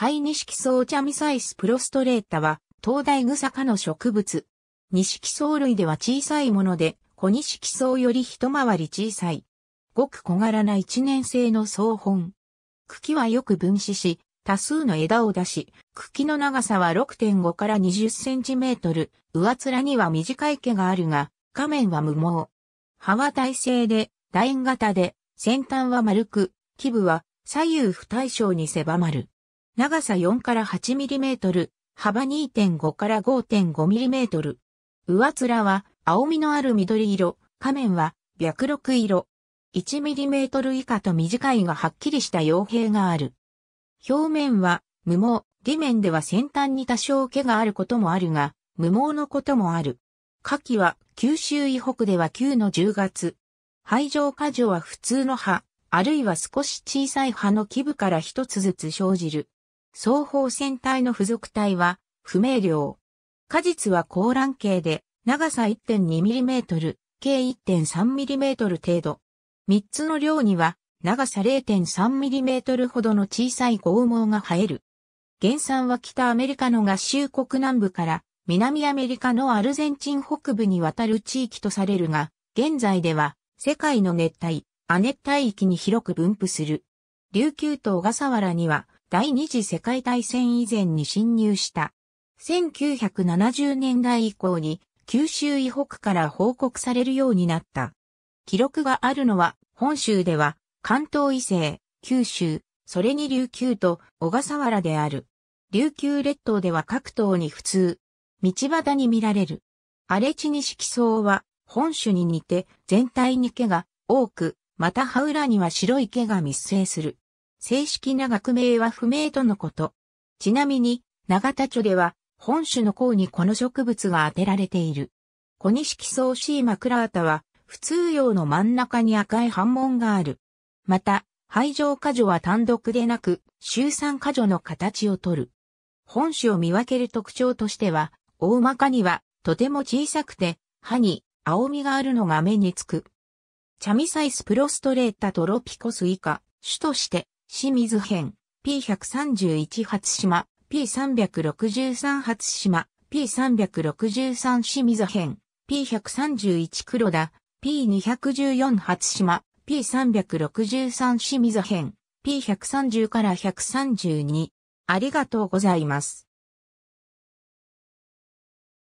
ハイニシキソウチャミサイスプロストレータは、東大草科の植物。ニシキソウ類では小さいもので、小ニシキソウより一回り小さい。ごく小柄な一年生の草本。茎はよく分子し、多数の枝を出し、茎の長さは6.5から20センチメートル、上面には短い毛があるが、下面は無毛。葉は耐性で、楕円型で、先端は丸く、基部は左右不対称に狭まる。長さ4から 8mm、幅2.5から5 5トル。上面は青みのある緑色、仮面は白緑色。1トル以下と短いがはっきりした傭兵がある。表面は無毛、裏面では先端に多少毛があることもあるが、無毛のこともある。下記は九州以北では9の10月。排上果樹は普通の葉、あるいは少し小さい葉の基部から一つずつ生じる。双方船体の付属体は不明瞭。果実は高卵形で長さ 1.2mm、計 1.3mm 程度。3つの量には長さ 0.3mm ほどの小さい剛毛が生える。原産は北アメリカの合衆国南部から南アメリカのアルゼンチン北部にわたる地域とされるが、現在では世界の熱帯、亜熱帯域に広く分布する。琉球と小笠原には第二次世界大戦以前に侵入した。1970年代以降に九州以北から報告されるようになった。記録があるのは本州では関東以西、九州、それに琉球と小笠原である。琉球列島では各島に普通、道端に見られる。荒れ地に色相は本州に似て全体に毛が多く、また葉裏には白い毛が密生する。正式な学名は不明とのこと。ちなみに、長田町では、本種の項にこの植物が当てられている。小錦草シーマクラータは、普通葉の真ん中に赤い反紋がある。また、排状果樹は単独でなく、周産果樹の形をとる。本種を見分ける特徴としては、大まかには、とても小さくて、歯に青みがあるのが目につく。チャミサイスプロストレータトロピコス以下、種として、清水編、P131 初島、P363 初島、P363 清水編、P131 黒田、P214 初島、P363 清水編、P130 から132。ありがとうございます。